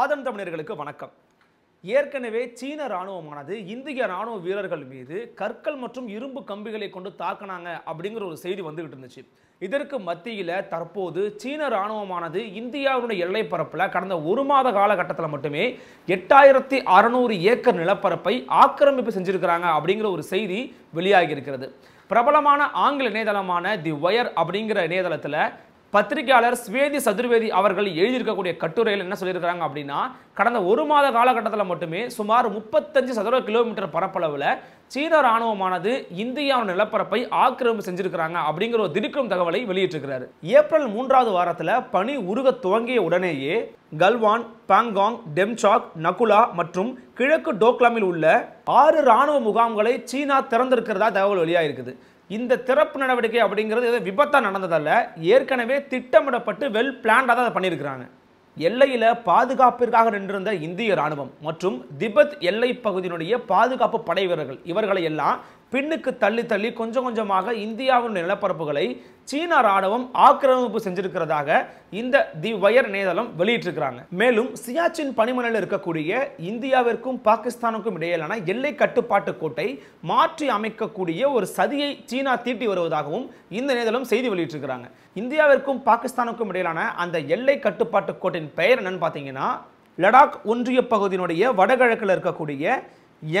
ஆதம் தமிழர்களுக்கு வணக்கம் ஏற்கனவே சீன இராணுவமானது இந்திய இராணுவ வீரர்கள் மீது கற்கள் மற்றும் இரும்பு கம்பிகளை கொண்டு தாக்கினாங்க அப்படிங்கிற ஒரு செய்தி வந்துகிட்டு இருந்துச்சு இதற்கு மத்தியில் தற்போது சீன இராணுவமானது இந்தியாவுடைய எல்லை பரப்பில் கடந்த ஒரு மாத காலகட்டத்தில் மட்டுமே எட்டாயிரத்தி அறநூறு ஏக்கர் நிலப்பரப்பை ஆக்கிரமிப்பு செஞ்சிருக்கிறாங்க அப்படிங்கிற ஒரு செய்தி வெளியாகி இருக்கிறது பிரபலமான ஆங்கில இணையதளமான தி ஒயர் அப்படிங்கிற இணையதளத்தில் பத்திரிகையாளர் ஸ்வேதி சதுர்வேதி அவர்கள் எழுதியிருக்கக்கூடிய கட்டுரையில் என்ன சொல்லியிருக்கிறாங்க அப்படின்னா கடந்த ஒரு மாத காலகட்டத்தில் மட்டுமே சுமார் முப்பத்தஞ்சு சதுர கிலோமீட்டர் பரப்பளவில் சீன ராணுவமானது இந்தியாவின் நிலப்பரப்பை ஆக்கிரமிப்பு செஞ்சிருக்கிறாங்க அப்படிங்கிற ஒரு திருக்கும் தகவலை வெளியிட்டிருக்கிறார் ஏப்ரல் மூன்றாவது வாரத்தில் பனி உருக துவங்கிய உடனேயே கல்வான் பாங்காங் டெம்சாக் நகுலா மற்றும் கிழக்கு டோக்லாமில் உள்ள ஆறு ராணுவ முகாம்களை சீனா திறந்திருக்கிறதா தகவல் வெளியாயிருக்குது இந்த திறப்பு நடவடிக்கை அப்படிங்கிறது எதுவும் விபத்தாக நடந்ததல்ல ஏற்கனவே திட்டமிடப்பட்டு வெல் பிளான்டாக தான் அதை பண்ணியிருக்கிறாங்க எல்லையில் பாதுகாப்பிற்காக நின்றிருந்த இந்திய ராணுவம் மற்றும் திபெத் எல்லை பகுதியினுடைய பாதுகாப்பு படை வீரர்கள் இவர்களை எல்லாம் பின்னுக்கு தள்ளி தள்ளி கொஞ்சம் கொஞ்சமாக இந்தியாவினுடைய நிலப்பரப்புகளை சீனா ராணுவம் ஆக்கிரமிப்பு செஞ்சிருக்கிறதாக இந்த தி வயர் நேதளம் வெளியிட்டிருக்கிறாங்க மேலும் சியாச்சின் பனிமணில் இருக்கக்கூடிய இந்தியாவிற்கும் பாகிஸ்தானுக்கும் இடையிலான எல்லை கட்டுப்பாட்டு கோட்டை மாற்றி அமைக்கக்கூடிய ஒரு சதியை சீனா தீட்டி வருவதாகவும் இந்த நேதளம் செய்தி வெளியிட்டிருக்கிறாங்க இந்தியாவிற்கும் பாகிஸ்தானுக்கும் இடையிலான அந்த எல்லை கட்டுப்பாட்டு கோட்டின் பெயர் என்னன்னு பார்த்தீங்கன்னா லடாக் ஒன்றிய பகுதியினுடைய வடகிழக்கில் இருக்கக்கூடிய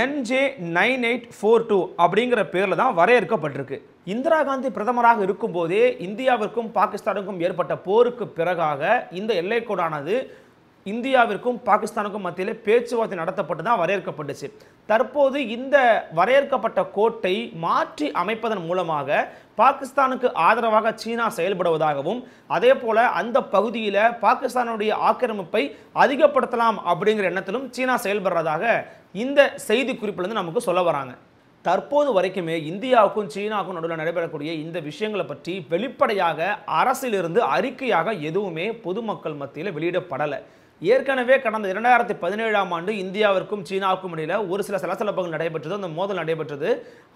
NJ nine eight four two அப்படிங்கிற பேரில் தான் வரையறுக்கப்பட்டிருக்கு இந்திரா காந்தி பிரதமராக இருக்கும்போதே இந்தியாவிற்கும் பாகிஸ்தானுக்கும் ஏற்பட்ட போருக்கு பிறகாக இந்த எல்லைக்கோடானது இந்தியாவிற்கும் பாகிஸ்தானுக்கும் மத்தியில் பேச்சுவார்த்தை நடத்தப்பட்டு தான் வரையறுக்கப்பட்டுச்சு தற்போது இந்த வரையறுக்கப்பட்ட கோட்டை மாற்றி அமைப்பதன் மூலமாக பாகிஸ்தானுக்கு ஆதரவாக சீனா செயல்படுவதாகவும் அதே போல அந்த பகுதியில் பாகிஸ்தானுடைய ஆக்கிரமிப்பை அதிகப்படுத்தலாம் அப்படிங்கிற எண்ணத்திலும் சீனா செயல்படுறதாக இந்த செய்தி குறிப்பிலிருந்து நமக்கு சொல்ல வராங்க தற்போது வரைக்குமே இந்தியாவுக்கும் சீனாவுக்கும் நடுவில் நடைபெறக்கூடிய இந்த விஷயங்களை பற்றி வெளிப்படையாக அரசிலிருந்து அறிக்கையாக எதுவுமே பொதுமக்கள் மத்தியில் வெளியிடப்படலை ஏற்கனவே கடந்த இரண்டாயிரத்தி பதினேழாம் ஆண்டு இந்தியாவிற்கும் சீனாவுக்கும் இடையில் ஒரு சில சலசலப்புகள் நடைபெற்றது அந்த மோதல் நடைபெற்றது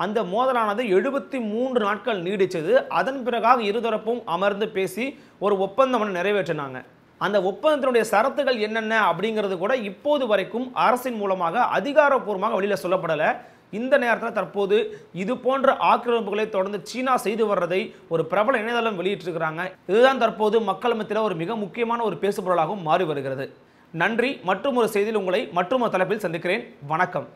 அந்த மோதலானது எழுபத்தி மூன்று நாட்கள் நீடித்தது அதன் பிறகாக இருதரப்பும் அமர்ந்து பேசி ஒரு ஒப்பந்தம் நிறைவேற்றினாங்க அந்த ஒப்பந்தத்தினுடைய சரத்துகள் என்னென்ன அப்படிங்கிறது கூட இப்போது வரைக்கும் அரசின் மூலமாக அதிகாரப்பூர்வமாக வெளியில் சொல்லப்படலை இந்த நேரத்தில் தற்போது இது போன்ற ஆக்கிரமிப்புகளை தொடர்ந்து சீனா செய்து வர்றதை ஒரு பிரபல இணையதளம் வெளியிட்டிருக்கிறாங்க இதுதான் தற்போது மக்கள் மத்தியில் ஒரு மிக முக்கியமான ஒரு பேசுபொருளாகவும் மாறி வருகிறது நன்றி மற்றும் ஒரு செய்தியில் உங்களை மற்றும் ஒரு தலைப்பில் சந்திக்கிறேன் வணக்கம்